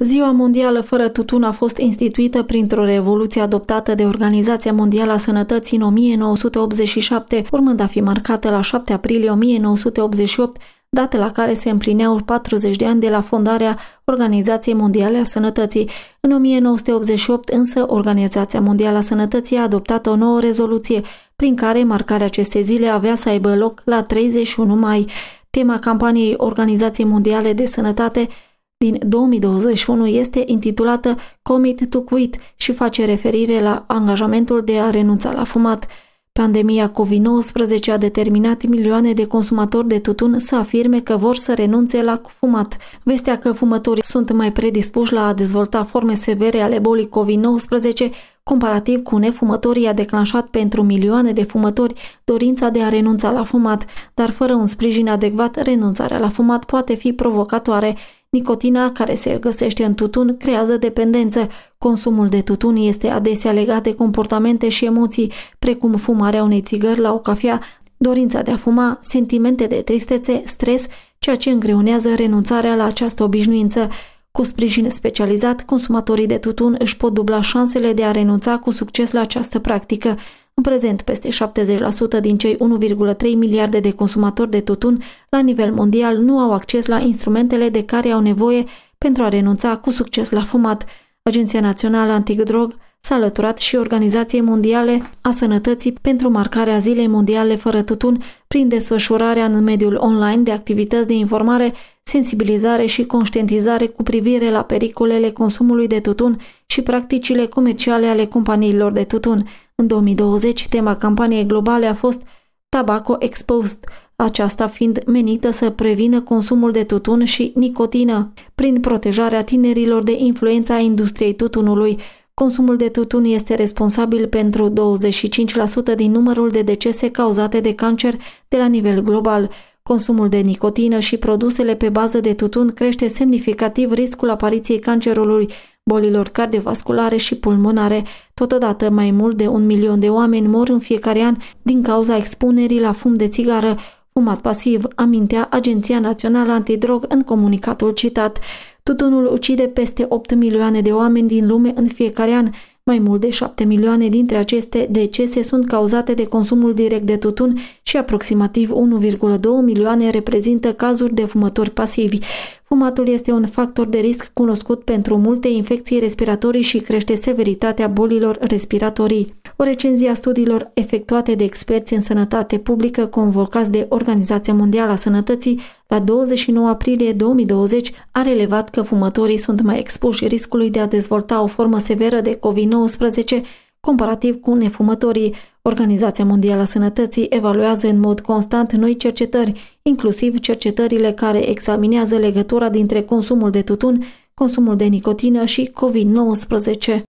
Ziua Mondială fără tutun a fost instituită printr-o revoluție adoptată de Organizația Mondială a Sănătății în 1987, urmând a fi marcată la 7 aprilie 1988, date la care se împlineau 40 de ani de la fondarea Organizației Mondiale a Sănătății. În 1988 însă, Organizația Mondială a Sănătății a adoptat o nouă rezoluție, prin care marcarea acestei zile avea să aibă loc la 31 mai. Tema campaniei Organizației Mondiale de Sănătate – din 2021 este intitulată Commit to Quit și face referire la angajamentul de a renunța la fumat. Pandemia COVID-19 a determinat milioane de consumatori de tutun să afirme că vor să renunțe la fumat. Vestea că fumătorii sunt mai predispuși la a dezvolta forme severe ale bolii COVID-19 comparativ cu nefumătorii a declanșat pentru milioane de fumători dorința de a renunța la fumat, dar fără un sprijin adecvat, renunțarea la fumat poate fi provocatoare Nicotina, care se găsește în tutun, creează dependență. Consumul de tutun este adesea legat de comportamente și emoții, precum fumarea unei țigări la o cafea, dorința de a fuma, sentimente de tristețe, stres, ceea ce îngreunează renunțarea la această obișnuință. Cu sprijin specializat, consumatorii de tutun își pot dubla șansele de a renunța cu succes la această practică. În prezent, peste 70% din cei 1,3 miliarde de consumatori de tutun la nivel mondial nu au acces la instrumentele de care au nevoie pentru a renunța cu succes la fumat. Agenția Națională Antidrog s-a alăturat și Organizației Mondiale a Sănătății pentru marcarea Zilei Mondiale fără tutun prin desfășurarea în mediul online de activități de informare, sensibilizare și conștientizare cu privire la pericolele consumului de tutun și practicile comerciale ale companiilor de tutun. În 2020, tema campaniei globale a fost Tobacco Exposed, aceasta fiind menită să prevină consumul de tutun și nicotină, prin protejarea tinerilor de influența industriei tutunului, Consumul de tutun este responsabil pentru 25% din numărul de decese cauzate de cancer de la nivel global. Consumul de nicotină și produsele pe bază de tutun crește semnificativ riscul apariției cancerului, bolilor cardiovasculare și pulmonare. Totodată, mai mult de un milion de oameni mor în fiecare an din cauza expunerii la fum de țigară, fumat pasiv, amintea Agenția Națională Antidrog în comunicatul citat. Tutunul ucide peste 8 milioane de oameni din lume în fiecare an. Mai mult de 7 milioane dintre aceste decese sunt cauzate de consumul direct de tutun și aproximativ 1,2 milioane reprezintă cazuri de fumători pasivi. Fumatul este un factor de risc cunoscut pentru multe infecții respiratorii și crește severitatea bolilor respiratorii. O recenzie a studiilor efectuate de experți în sănătate publică convocați de Organizația Mondială a Sănătății la 29 aprilie 2020 a relevat că fumătorii sunt mai expuși riscului de a dezvolta o formă severă de COVID-19 comparativ cu nefumătorii. Organizația Mondială a Sănătății evaluează în mod constant noi cercetări, inclusiv cercetările care examinează legătura dintre consumul de tutun, consumul de nicotină și COVID-19.